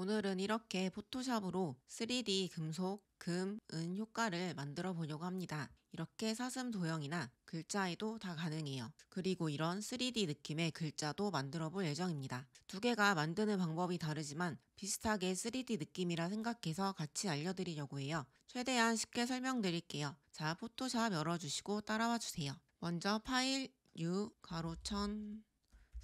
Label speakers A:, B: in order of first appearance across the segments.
A: 오늘은 이렇게 포토샵으로 3D 금속, 금, 은 효과를 만들어 보려고 합니다. 이렇게 사슴 도형이나 글자에도 다 가능해요. 그리고 이런 3D 느낌의 글자도 만들어 볼 예정입니다. 두 개가 만드는 방법이 다르지만 비슷하게 3D 느낌이라 생각해서 같이 알려드리려고 해요. 최대한 쉽게 설명드릴게요. 자, 포토샵 열어주시고 따라와 주세요. 먼저 파일, U, 가로천,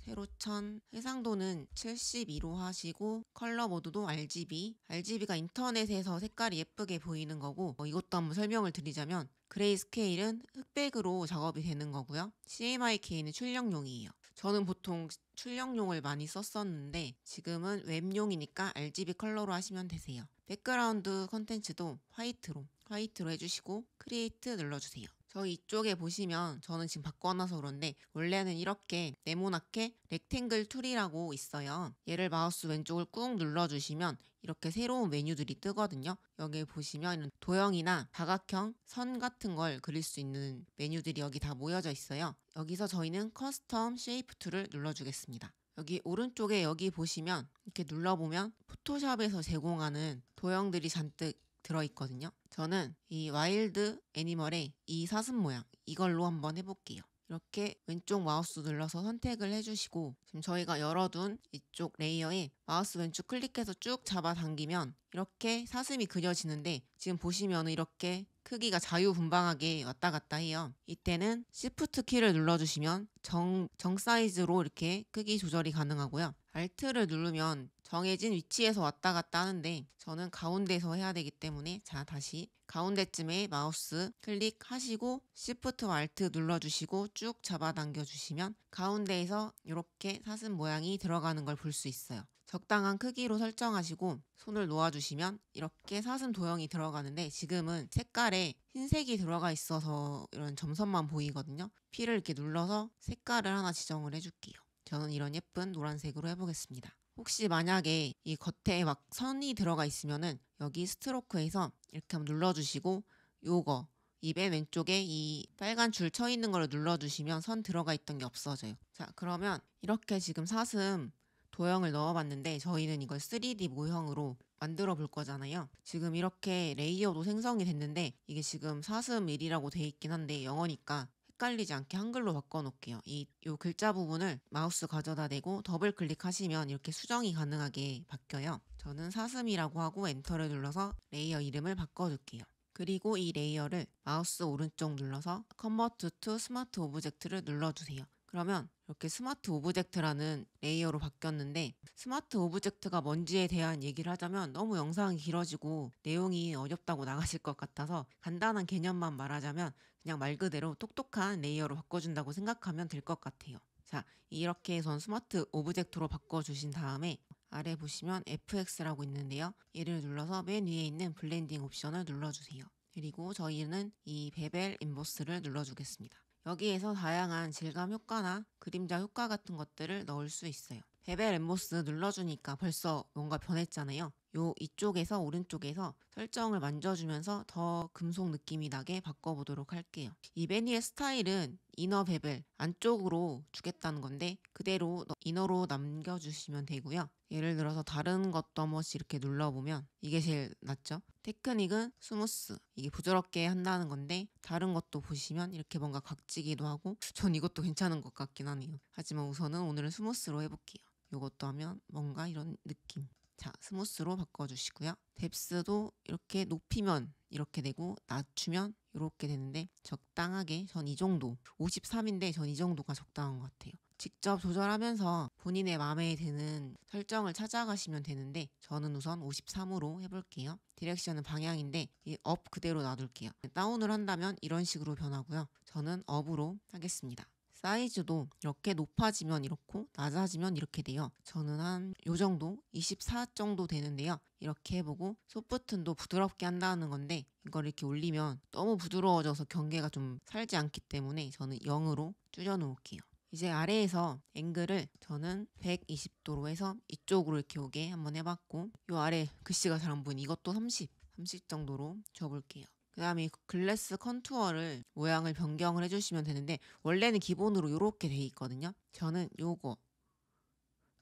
A: 세로천 해상도는 72로 하시고 컬러 모드도 RGB RGB가 인터넷에서 색깔이 예쁘게 보이는 거고 어, 이것도 한번 설명을 드리자면 그레이 스케일은 흑백으로 작업이 되는 거고요 CMYK는 출력용이에요 저는 보통 출력용을 많이 썼었는데 지금은 웹용이니까 RGB 컬러로 하시면 되세요 백그라운드 컨텐츠도 화이트로 화이트로 해주시고 크리에이트 눌러주세요 저희 이쪽에 보시면 저는 지금 바꿔놔서 그런데 원래는 이렇게 네모나게 렉탱글 툴이라고 있어요. 얘를 마우스 왼쪽을 꾹 눌러주시면 이렇게 새로운 메뉴들이 뜨거든요. 여기 보시면 도형이나 다각형, 선 같은 걸 그릴 수 있는 메뉴들이 여기 다 모여져 있어요. 여기서 저희는 커스텀 쉐이프 툴을 눌러주겠습니다. 여기 오른쪽에 여기 보시면 이렇게 눌러보면 포토샵에서 제공하는 도형들이 잔뜩 들어있거든요. 저는 이 와일드 애니멀의 이 사슴 모양 이걸로 한번 해볼게요. 이렇게 왼쪽 마우스 눌러서 선택을 해주시고 지금 저희가 열어둔 이쪽 레이어에 마우스 왼쪽 클릭해서 쭉 잡아당기면 이렇게 사슴이 그려지는데 지금 보시면 이렇게 크기가 자유분방하게 왔다 갔다 해요. 이때는 Shift 키를 눌러주시면 정, 정 사이즈로 이렇게 크기 조절이 가능하고요. Alt를 누르면 정해진 위치에서 왔다 갔다 하는데 저는 가운데서 해야 되기 때문에 자 다시 가운데쯤에 마우스 클릭하시고 시프트 f 트 눌러주시고 쭉 잡아당겨 주시면 가운데에서 이렇게 사슴 모양이 들어가는 걸 볼 수 있어요. 적당한 크기로 설정하시고 손을 놓아주시면 이렇게 사슴 도형이 들어가는데 지금은 색깔에 흰색이 들어가 있어서 이런 점선만 보이거든요. 피를 이렇게 눌러서 색깔을 하나 지정을 해줄게요. 저는 이런 예쁜 노란색으로 해보겠습니다. 혹시 만약에 이 겉에 막 선이 들어가 있으면은 여기 스트로크에서 이렇게 한번 눌러주시고 요거 입의 왼쪽에 이 빨간 줄 쳐 있는 걸 눌러주시면 선 들어가 있던 게 없어져요. 자 그러면 이렇게 지금 사슴 도형을 넣어봤는데 저희는 이걸 3D 모형으로 만들어 볼 거잖아요. 지금 이렇게 레이어도 생성이 됐는데 이게 지금 사슴 1이라고 돼 있긴 한데 영어니까 헷갈리지 않게 한글로 바꿔놓을게요. 이 요 글자 부분을 마우스 가져다 대고 더블 클릭하시면 이렇게 수정이 가능하게 바뀌어요. 저는 사슴이라고 하고 엔터를 눌러서 레이어 이름을 바꿔줄게요. 그리고 이 레이어를 마우스 오른쪽 눌러서 컨버트 투 스마트 오브젝트를 눌러주세요. 그러면 이렇게 스마트 오브젝트라는 레이어로 바뀌었는데 스마트 오브젝트가 뭔지에 대한 얘기를 하자면 너무 영상이 길어지고 내용이 어렵다고 나가실 것 같아서 간단한 개념만 말하자면 그냥 말 그대로 똑똑한 레이어로 바꿔준다고 생각하면 될 것 같아요. 자, 이렇게 해서 스마트 오브젝트로 바꿔주신 다음에 아래 보시면 FX라고 있는데요. 얘를 눌러서 맨 위에 있는 블렌딩 옵션을 눌러주세요. 그리고 저희는 이 베벨 인보스를 눌러주겠습니다. 여기에서 다양한 질감 효과나 그림자 효과 같은 것들을 넣을 수 있어요. 베벨 엠보스 눌러주니까 벌써 뭔가 변했잖아요. 요 이쪽에서 오른쪽에서 설정을 만져주면서 더 금속 느낌이 나게 바꿔보도록 할게요. 이 베니의 스타일은 이너 베벨 안쪽으로 주겠다는 건데 그대로 이너로 남겨주시면 되고요. 예를 들어서 다른 것도 한 번씩 이렇게 눌러보면 이게 제일 낫죠. 테크닉은 스무스 이게 부드럽게 한다는 건데 다른 것도 보시면 이렇게 뭔가 각지기도 하고 전 이것도 괜찮은 것 같긴 하네요. 하지만 우선은 오늘은 스무스로 해볼게요. 이것도 하면 뭔가 이런 느낌. 자, 스무스로 바꿔주시고요. 뎁스도 이렇게 높이면 이렇게 되고 낮추면 이렇게 되는데 적당하게 전 이 정도 53인데 전 이 정도가 적당한 것 같아요. 직접 조절하면서 본인의 마음에 드는 설정을 찾아가시면 되는데 저는 우선 53으로 해볼게요. 디렉션은 방향인데 이 업 그대로 놔둘게요. 다운을 한다면 이런 식으로 변하고요. 저는 업으로 하겠습니다. 사이즈도 이렇게 높아지면 이렇고 낮아지면 이렇게 돼요. 저는 한 요 정도 24 정도 되는데요. 이렇게 해보고 소프트도 부드럽게 한다는 건데 이걸 이렇게 올리면 너무 부드러워져서 경계가 좀 살지 않기 때문에 저는 0으로 줄여놓을게요. 이제 아래에서 앵글을 저는 120도로 해서 이쪽으로 이렇게 오게 한번 해봤고 요 아래 글씨가 잘안 보이는 이것도 30, 30 정도로 줘볼게요. 그 다음에 글래스 컨투어를 모양을 변경을 해주시면 되는데 원래는 기본으로 이렇게 돼 있거든요. 저는 요거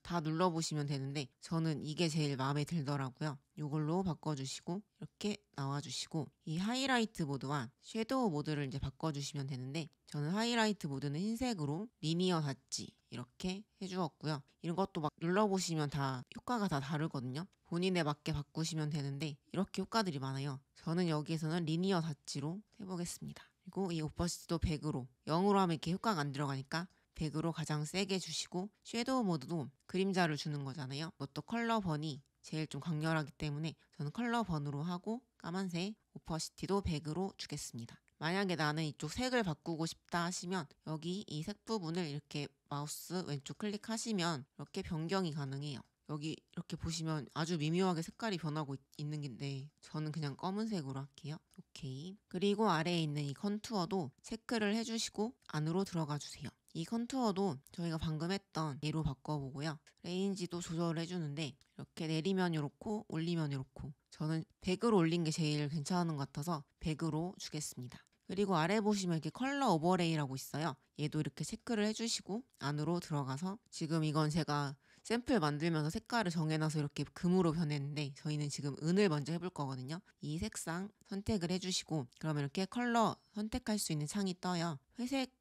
A: 다 눌러보시면 되는데 저는 이게 제일 마음에 들더라고요. 요걸로 바꿔주시고 이렇게 나와주시고 이 하이라이트 모드와 섀도우 모드를 이제 바꿔주시면 되는데 저는 하이라이트 모드는 흰색으로 리니어 닫지 이렇게 해주었고요. 이런 것도 막 눌러보시면 다 효과가 다 다르거든요. 본인에 맞게 바꾸시면 되는데 이렇게 효과들이 많아요. 저는 여기에서는 리니어 닫지로 해보겠습니다. 그리고 이 오퍼시티도 100으로 0으로 하면 이렇게 효과가 안 들어가니까 100으로 가장 세게 주시고 섀도우 모드도 그림자를 주는 거잖아요. 이것도 컬러 번이 제일 좀 강렬하기 때문에 저는 컬러 번으로 하고 까만색 오퍼시티도 100으로 주겠습니다. 만약에 나는 이쪽 색을 바꾸고 싶다 하시면 여기 이 색 부분을 이렇게 마우스 왼쪽 클릭하시면 이렇게 변경이 가능해요. 여기 이렇게 보시면 아주 미묘하게 색깔이 변하고 있는 건데 저는 그냥 검은색으로 할게요. 오케이. 그리고 아래에 있는 이 컨투어도 체크를 해주시고 안으로 들어가 주세요. 이 컨투어도 저희가 방금 했던 얘로 바꿔보고요. 레인지도 조절을 해주는데 이렇게 내리면 이렇고 올리면 이렇고 저는 100으로 올린 게 제일 괜찮은 것 같아서 100으로 주겠습니다. 그리고 아래 보시면 이렇게 컬러 오버레이라고 있어요. 얘도 이렇게 체크를 해주시고 안으로 들어가서 지금 이건 제가 샘플 만들면서 색깔을 정해놔서 이렇게 금으로 변했는데 저희는 지금 은을 먼저 해볼 거거든요. 이 색상 선택을 해주시고 그러면 이렇게 컬러 선택할 수 있는 창이 떠요. 회색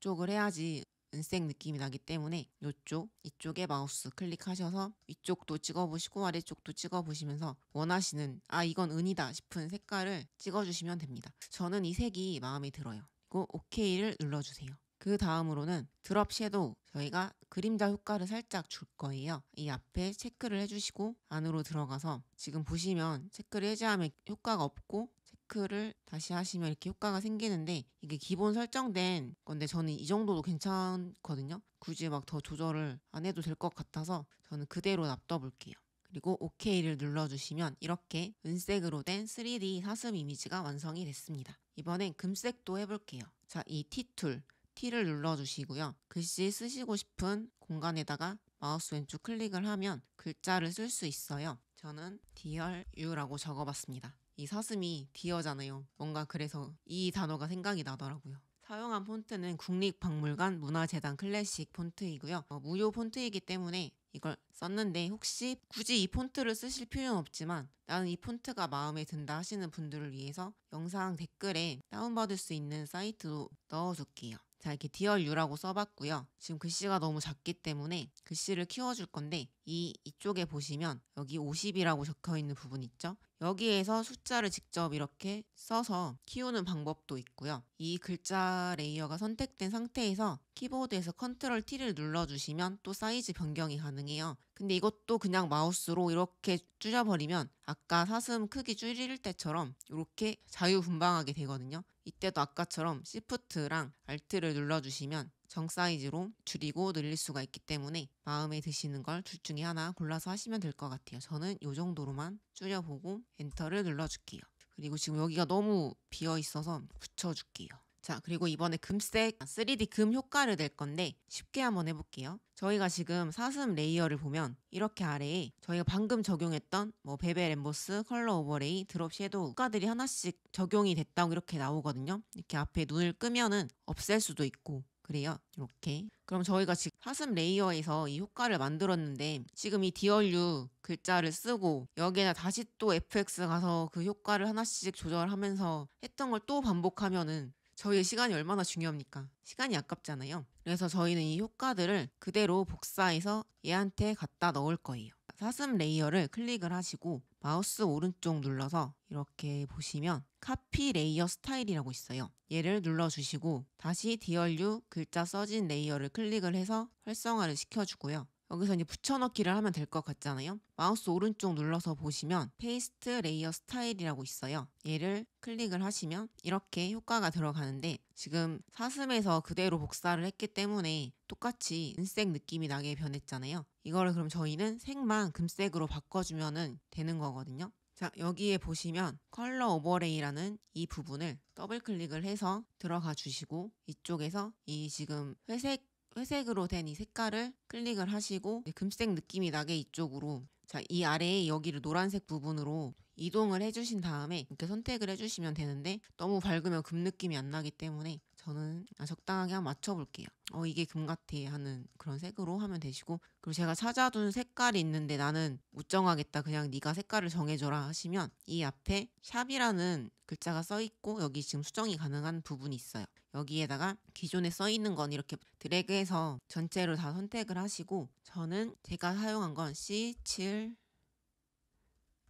A: 쪽을 해야지 은색 느낌이 나기 때문에 이쪽, 이쪽에 마우스 클릭하셔서 위쪽도 찍어보시고 아래쪽도 찍어보시면서 원하시는 아 이건 은이다 싶은 색깔을 찍어주시면 됩니다. 저는 이 색이 마음에 들어요. 그리고 OK를 눌러주세요. 그 다음으로는 드롭 섀도우 저희가 그림자 효과를 살짝 줄 거예요. 이 앞에 체크를 해주시고 안으로 들어가서 지금 보시면 체크를 해제하면 효과가 없고 체크를 다시 하시면 이렇게 효과가 생기는데 이게 기본 설정된 건데 저는 이 정도도 괜찮거든요. 굳이 막 더 조절을 안 해도 될 것 같아서 저는 그대로 놔둬볼게요. 그리고 OK를 눌러주시면 이렇게 은색으로 된 3D 사슴 이미지가 완성이 됐습니다. 이번엔 금색도 해볼게요. 자, 이 T툴, T를 눌러주시고요. 글씨 쓰시고 싶은 공간에다가 마우스 왼쪽 클릭을 하면 글자를 쓸 수 있어요. 저는 DRU라고 적어봤습니다. 이 사슴이 디어잖아요. 뭔가 그래서 이 단어가 생각이 나더라고요. 사용한 폰트는 국립박물관 문화재단 클래식 폰트이고요. 어, 무료 폰트이기 때문에 이걸 썼는데 혹시 굳이 이 폰트를 쓰실 필요는 없지만 나는 이 폰트가 마음에 든다 하시는 분들을 위해서 영상 댓글에 다운받을 수 있는 사이트로 넣어줄게요. 자 이렇게 디얼유라고 써봤고요. 지금 글씨가 너무 작기 때문에 글씨를 키워줄 건데 이 이쪽에 보시면 여기 50이라고 적혀있는 부분 있죠? 여기에서 숫자를 직접 이렇게 써서 키우는 방법도 있고요. 이 글자 레이어가 선택된 상태에서 키보드에서 컨트롤 T를 눌러주시면 또 사이즈 변경이 가능해요. 근데 이것도 그냥 마우스로 이렇게 줄여버리면 아까 사슴 크기 줄일 때처럼 이렇게 자유분방하게 되거든요. 이때도 아까처럼 시프트랑알트를 눌러주시면 정 사이즈로 줄이고 늘릴 수가 있기 때문에 마음에 드시는 걸 둘 중에 하나 골라서 하시면 될 것 같아요. 저는 이 정도로만 줄여보고 엔터를 눌러줄게요. 그리고 지금 여기가 너무 비어 있어서 붙여줄게요. 자, 그리고 이번에 금색 3D 금 효과를 낼 건데 쉽게 한번 해볼게요. 저희가 지금 사슴 레이어를 보면 이렇게 아래에 저희가 방금 적용했던 뭐 베베 램보스 컬러 오버레이 드롭 섀도우 효과들이 하나씩 적용이 됐다고 이렇게 나오거든요. 이렇게 앞에 눈을 끄면은 없앨 수도 있고 그래요. 이렇게. 그럼 저희가 지금 사슴 레이어에서 이 효과를 만들었는데 지금 이디얼 u 글자를 쓰고 여기에다 다시 또 FX 가서 그 효과를 하나씩 조절하면서 했던 걸 또 반복하면은 저희의 시간이 얼마나 중요합니까? 시간이 아깝잖아요. 그래서 저희는 이 효과들을 그대로 복사해서 얘한테 갖다 넣을 거예요. 사슴 레이어를 클릭을 하시고 마우스 오른쪽 눌러서 이렇게 보시면 카피 레이어 스타일이라고 있어요. 얘를 눌러주시고 다시 DRU 글자 써진 레이어를 클릭을 해서 활성화를 시켜주고요. 여기서 이제 붙여넣기를 하면 될 것 같잖아요. 마우스 오른쪽 눌러서 보시면 페이스트 레이어 스타일이라고 있어요. 얘를 클릭을 하시면 이렇게 효과가 들어가는데 지금 사슴에서 그대로 복사를 했기 때문에 똑같이 은색 느낌이 나게 변했잖아요. 이거를 그럼 저희는 색만 금색으로 바꿔주면 되는 거거든요. 자 여기에 보시면 컬러 오버레이라는 이 부분을 더블 클릭을 해서 들어가 주시고 이쪽에서 이 지금 회색 회색으로 된 이 색깔을 클릭을 하시고 금색 느낌이 나게 이쪽으로 자, 이 아래에 여기를 노란색 부분으로 이동을 해주신 다음에 이렇게 선택을 해주시면 되는데 너무 밝으면 금 느낌이 안 나기 때문에 저는 아, 적당하게 한번 맞춰볼게요. 어 이게 금 같아 하는 그런 색으로 하면 되시고 그리고 제가 찾아둔 색깔이 있는데 나는 우 정하겠다 그냥 네가 색깔을 정해줘라 하시면 이 앞에 샵이라는 글자가 써 있고 여기 지금 수정이 가능한 부분이 있어요. 여기에다가 기존에 써 있는 건 이렇게 드래그해서 전체로 다 선택을 하시고 저는 제가 사용한 건 C7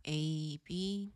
A: A B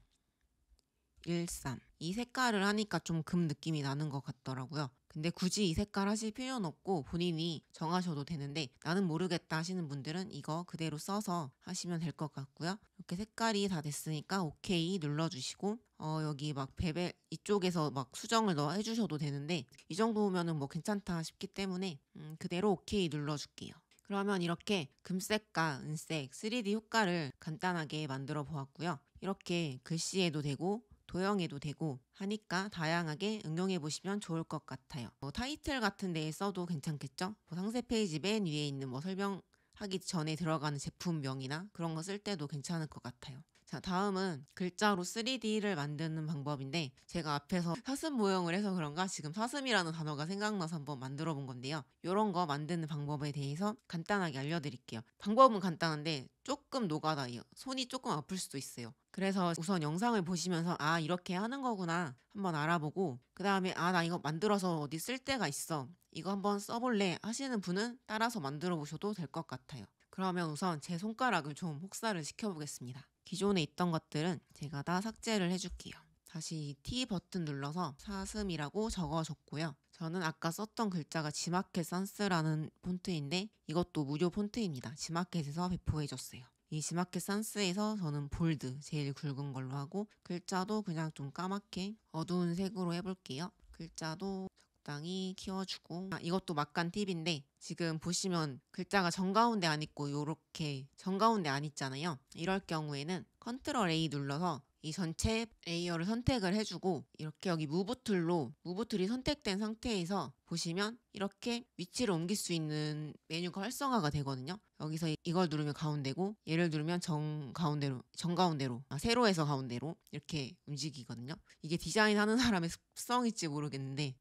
A: 13. 이 색깔을 하니까 좀 금 느낌이 나는 것 같더라고요. 근데 굳이 이 색깔 하실 필요는 없고 본인이 정하셔도 되는데 나는 모르겠다 하시는 분들은 이거 그대로 써서 하시면 될 것 같고요. 이렇게 색깔이 다 됐으니까 오케이 눌러주시고 어 여기 막 베벨 이쪽에서 막 수정을 넣어 해주셔도 되는데 이 정도면은 뭐 괜찮다 싶기 때문에 음 그대로 오케이 눌러줄게요. 그러면 이렇게 금색과 은색 3D 효과를 간단하게 만들어 보았고요. 이렇게 글씨에도 되고 도형에도 되고 하니까 다양하게 응용해 보시면 좋을 것 같아요. 뭐 타이틀 같은 데에 써도 괜찮겠죠? 뭐 상세 페이지 맨 위에 있는 뭐 설명하기 전에 들어가는 제품명이나 그런 거 쓸 때도 괜찮을 것 같아요. 자, 다음은 글자로 3D를 만드는 방법인데 제가 앞에서 사슴 모형을 해서 그런가 지금 사슴이라는 단어가 생각나서 한번 만들어 본 건데요. 이런 거 만드는 방법에 대해서 간단하게 알려드릴게요. 방법은 간단한데 조금 녹아다요. 손이 조금 아플 수도 있어요. 그래서 우선 영상을 보시면서 아 이렇게 하는 거구나 한번 알아보고 그 다음에 아 나 이거 만들어서 어디 쓸 데가 있어 이거 한번 써볼래 하시는 분은 따라서 만들어 보셔도 될 것 같아요. 그러면 우선 제 손가락을 좀 혹사를 시켜보겠습니다. 기존에 있던 것들은 제가 다 삭제를 해줄게요. 다시 T 버튼 눌러서 사슴이라고 적어줬고요. 저는 아까 썼던 글자가 지마켓 산스라는 폰트인데 이것도 무료 폰트입니다. 지마켓에서 배포해줬어요. 이 지마켓 산스에서 저는 볼드 제일 굵은 걸로 하고 글자도 그냥 좀 까맣게 어두운 색으로 해볼게요. 글자도 적당히 키워주고 아, 이것도 막간 팁인데 지금 보시면 글자가 정가운데 안 있고 요렇게 정가운데 안 있잖아요 이럴 경우에는 컨트롤 A 눌러서 이 전체 레이어를 선택을 해주고 이렇게 여기 무브 툴로 무브 툴이 선택된 상태에서 보시면 이렇게 위치를 옮길 수 있는 메뉴가 활성화가 되거든요. 여기서 이걸 누르면 가운데고 얘를 누르면 정 가운데로 정 가운데로 아, 세로에서 가운데로 이렇게 움직이거든요. 이게 디자인하는 사람의 습성일지 모르겠는데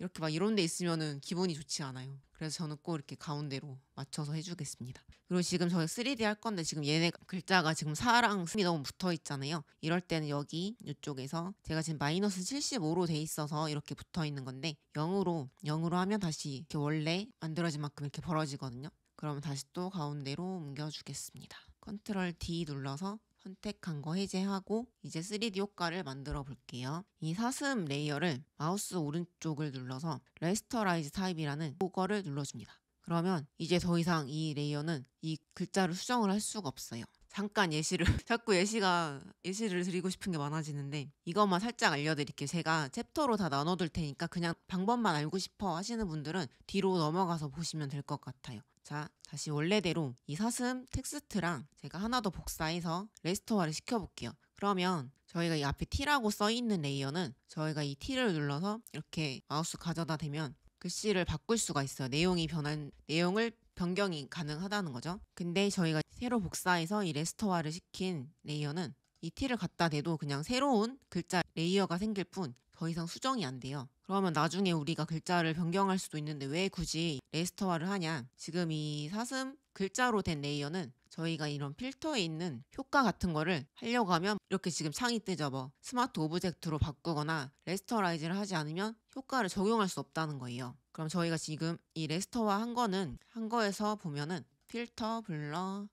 A: 이렇게 막 이런 데 있으면은 기분이 좋지 않아요. 그래서 저는 꼭 이렇게 가운데로 맞춰서 해주겠습니다. 그리고 지금 저희 3D 할 건데 지금 얘네 글자가 지금 4랑3이 너무 붙어 있잖아요. 이럴 때는 여기 이쪽에서 제가 지금 마이너스 75로 돼 있어서 이렇게 붙어 있는 건데 0으로 0으로 하면 다시 이렇게 원래 만들어진 만큼 이렇게 벌어지거든요. 그러면 다시 또 가운데로 옮겨주겠습니다. 컨트롤 D 눌러서 선택한 거 해제하고 이제 3D 효과를 만들어 볼게요. 이 사슴 레이어를 마우스 오른쪽을 눌러서 레스터라이즈 타입이라는 효과를 눌러줍니다. 그러면 이제 더 이상 이 레이어는 이 글자를 수정을 할 수가 없어요. 잠깐 예시를 자꾸 예시가 예시를 드리고 싶은 게 많아지는데 이것만 살짝 알려드릴게요. 제가 챕터로 다 나눠둘 테니까 그냥 방법만 알고 싶어 하시는 분들은 뒤로 넘어가서 보시면 될 것 같아요. 자 다시 원래대로 이 사슴 텍스트랑 제가 하나 더 복사해서 레스토어를 시켜볼게요. 그러면 저희가 이 앞에 T라고 써있는 레이어는 저희가 이 T를 눌러서 이렇게 마우스 가져다 대면 글씨를 바꿀 수가 있어요. 내용이 변한 내용을 변경이 가능하다는 거죠. 근데 저희가 새로 복사해서 이 레스토화를 시킨 레이어는 이 T를 갖다 대도 그냥 새로운 글자 레이어가 생길 뿐 더 이상 수정이 안 돼요. 그러면 나중에 우리가 글자를 변경할 수도 있는데 왜 굳이 레스터화를 하냐? 지금 이 사슴 글자로 된 레이어는 저희가 이런 필터에 있는 효과 같은 거를 하려고 하면 이렇게 지금 창이 뜨죠. 뭐 스마트 오브젝트로 바꾸거나 레스터라이즈를 하지 않으면 효과를 적용할 수 없다는 거예요. 그럼 저희가 지금 이 레스터화 한 거는 한 거에서 보면은 필터, 블러,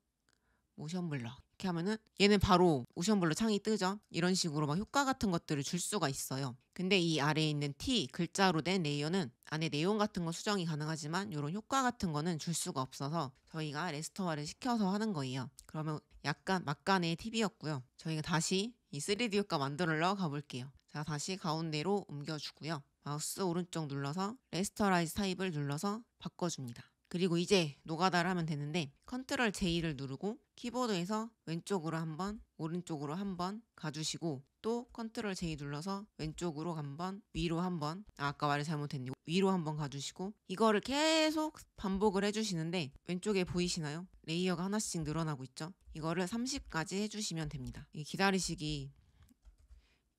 A: 모션 블러 이렇게 하면은 얘는 바로 우션블루 창이 뜨죠. 이런 식으로 막 효과 같은 것들을 줄 수가 있어요. 근데 이 아래에 있는 T 글자로 된 레이어는 안에 내용 같은 거 수정이 가능하지만 이런 효과 같은 거는 줄 수가 없어서 저희가 레스토화를 시켜서 하는 거예요. 그러면 약간 막간의 팁이었고요. 저희가 다시 이 3D 효과 만들러 가볼게요. 자 다시 가운데로 옮겨주고요. 마우스 오른쪽 눌러서 레스터라이즈 타입을 눌러서 바꿔줍니다. 그리고 이제 노가다를 하면 되는데 컨트롤 J를 누르고 키보드에서 왼쪽으로 한 번 오른쪽으로 한 번 가주시고 또 컨트롤 J 눌러서 왼쪽으로 한 번 위로 한 번 아, 아까 말을 잘못했네 위로 한 번 가주시고 이거를 계속 반복을 해주시는데 왼쪽에 보이시나요? 레이어가 하나씩 늘어나고 있죠? 이거를 30까지 해주시면 됩니다. 기다리시기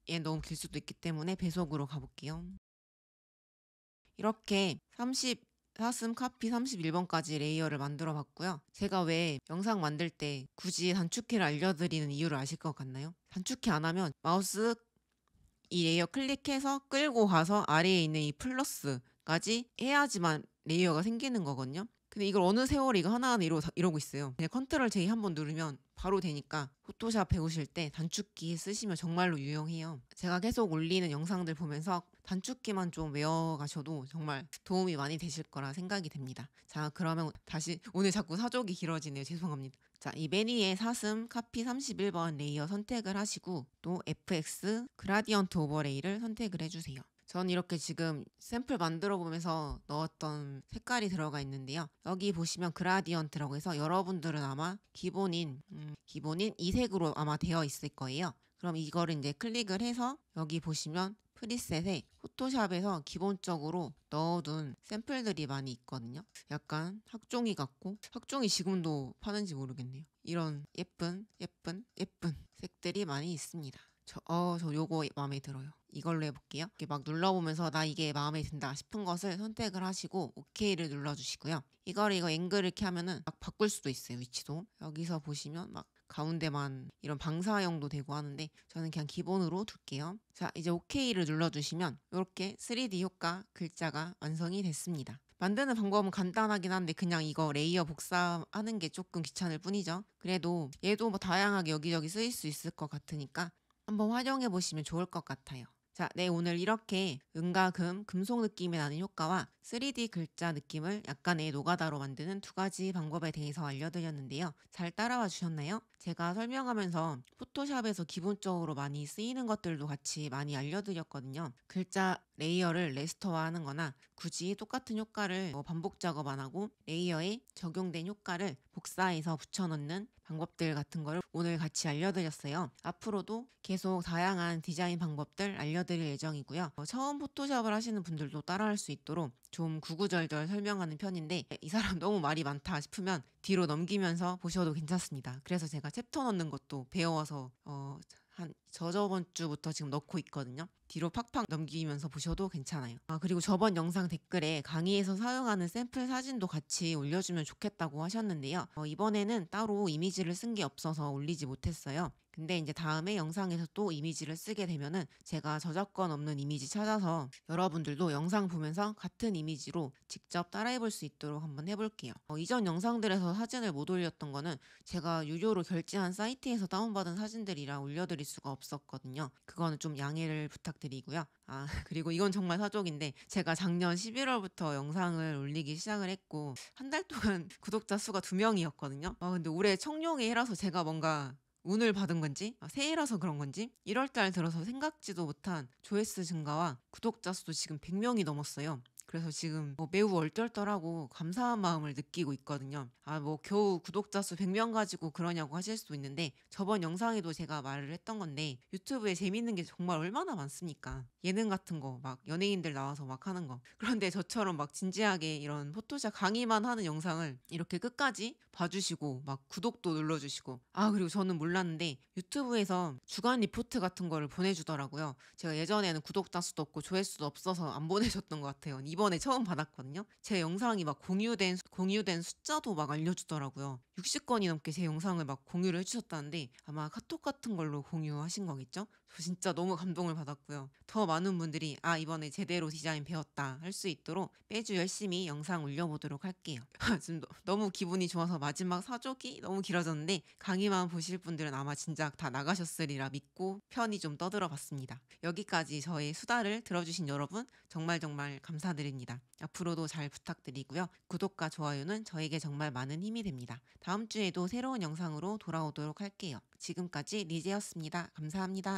A: 얘 너무 길 수도 있기 때문에 배속으로 가볼게요. 이렇게 30 사슴 카피 31번까지 레이어를 만들어 봤고요. 제가 왜 영상 만들 때 굳이 단축키를 알려드리는 이유를 아실 것 같나요? 단축키 안 하면 마우스 이 레이어 클릭해서 끌고 가서 아래에 있는 이 플러스까지 해야지만 레이어가 생기는 거거든요. 근데 이걸 어느 세월 이거 하나하나 이러, 이러고 있어요. 그냥 컨트롤 J 한번 누르면 바로 되니까 포토샵 배우실 때 단축키 쓰시면 정말로 유용해요. 제가 계속 올리는 영상들 보면서 단축키만 좀 외워가셔도 정말 도움이 많이 되실 거라 생각이 됩니다. 자, 그러면 다시 오늘 자꾸 사족이 길어지네요. 죄송합니다. 자, 이메니의 사슴 카피 31번 레이어 선택을 하시고 또 FX 그라디언트 오버레이를 선택을 해주세요. 전 이렇게 지금 샘플 만들어 보면서 넣었던 색깔이 들어가 있는데요. 여기 보시면 그라디언트라고 해서 여러분들은 아마 기본인 음, 기본인 이 색으로 아마 되어 있을 거예요. 그럼 이거를 이제 클릭을 해서 여기 보시면 프리셋에 포토샵에서 기본적으로 넣어둔 샘플들이 많이 있거든요. 약간 학종이 같고 학종이 지금도 파는지 모르겠네요. 이런 예쁜 예쁜 예쁜 색들이 많이 있습니다. 저, 어, 저 요거 마음에 들어요. 이걸로 해볼게요. 이렇게 막 눌러보면서 나 이게 마음에 든다 싶은 것을 선택을 하시고 o k 를 눌러주시고요. 이걸 이거 앵글 이렇게 하면은 막 바꿀 수도 있어요. 위치도. 여기서 보시면 막 가운데만 이런 방사형도 되고 하는데 저는 그냥 기본으로 둘게요. 자, 이제 OK를 눌러주시면 이렇게 3D 효과 글자가 완성이 됐습니다. 만드는 방법은 간단하긴 한데 그냥 이거 레이어 복사하는 게 조금 귀찮을 뿐이죠. 그래도 얘도 뭐 다양하게 여기저기 쓰일 수 있을 것 같으니까 한번 활용해 보시면 좋을 것 같아요. 자, 네, 오늘 이렇게 은과 금, 금속 느낌이 나는 효과와 3D 글자 느낌을 약간의 노가다로 만드는 두 가지 방법에 대해서 알려드렸는데요. 잘 따라와 주셨나요? 제가 설명하면서 포토샵에서 기본적으로 많이 쓰이는 것들도 같이 많이 알려드렸거든요. 글자 레이어를 레스터화하는 거나 굳이 똑같은 효과를 뭐 반복 작업 안 하고 레이어에 적용된 효과를 복사해서 붙여넣는 방법들 같은 거를 오늘 같이 알려드렸어요. 앞으로도 계속 다양한 디자인 방법들 알려드릴 예정이고요. 어, 처음 포토샵을 하시는 분들도 따라할 수 있도록 좀 구구절절 설명하는 편인데 이 사람 너무 말이 많다 싶으면 뒤로 넘기면서 보셔도 괜찮습니다. 그래서 제가 챕터 넣는 것도 배워서 어, 한저 저번 주부터 지금 넣고 있거든요. 뒤로 팍팍 넘기면서 보셔도 괜찮아요. 아, 그리고 저번 영상 댓글에 강의에서 사용하는 샘플 사진도 같이 올려주면 좋겠다고 하셨는데요. 어, 이번에는 따로 이미지를 쓴 게 없어서 올리지 못했어요. 근데 이제 다음에 영상에서 또 이미지를 쓰게 되면은 제가 저작권 없는 이미지 찾아서 여러분들도 영상 보면서 같은 이미지로 직접 따라해 볼 수 있도록 한번 해볼게요. 어, 이전 영상들에서 사진을 못 올렸던 거는 제가 유료로 결제한 사이트에서 다운받은 사진들이라 올려드릴 수가 없어요. 없었거든요. 그거는 좀 양해를 부탁드리고요. 아, 그리고 이건 정말 사족인데 제가 작년 11월부터 영상을 올리기 시작을 했고 한 달 동안 구독자 수가 2명이었거든요. 아, 어, 근데 올해 청룡에 해라서 제가 뭔가 운을 받은 건지 아, 새해라서 그런 건지 1월달 들어서 생각지도 못한 조회수 증가와 구독자 수도 지금 100명이 넘었어요. 그래서 지금 뭐 매우 얼떨떨하고 감사한 마음을 느끼고 있거든요. 아, 뭐 겨우 구독자 수 100명 가지고 그러냐고 하실 수도 있는데 저번 영상에도 제가 말을 했던 건데 유튜브에 재밌는 게 정말 얼마나 많습니까? 예능 같은 거, 막 연예인들 나와서 막 하는 거. 그런데 저처럼 막 진지하게 이런 포토샵 강의만 하는 영상을 이렇게 끝까지 봐주시고 막 구독도 눌러주시고 아, 그리고 저는 몰랐는데 유튜브에서 주간 리포트 같은 거를 보내주더라고요. 제가 예전에는 구독자 수도 없고 조회수도 없어서 안 보내줬던 것 같아요. 이번 저번에 처음 받았거든요. 제 영상이 막 공유된 공유된 숫자도 막 알려주더라고요. 60건이 넘게 제 영상을 막 공유를 해주셨다는데 아마 카톡 같은 걸로 공유하신 거겠죠? 진짜 너무 감동을 받았고요. 더 많은 분들이 아 이번에 제대로 디자인 배웠다 할 수 있도록 매주 열심히 영상 올려보도록 할게요. 아, 지금 너무 기분이 좋아서 마지막 사족이 너무 길어졌는데 강의만 보실 분들은 아마 진작 다 나가셨으리라 믿고 편히 좀 떠들어 봤습니다. 여기까지 저의 수다를 들어주신 여러분 정말 정말 감사드립니다. 앞으로도 잘 부탁드리고요. 구독과 좋아요는 저에게 정말 많은 힘이 됩니다. 다음 주에도 새로운 영상으로 돌아오도록 할게요. 지금까지 리제였습니다. 감사합니다.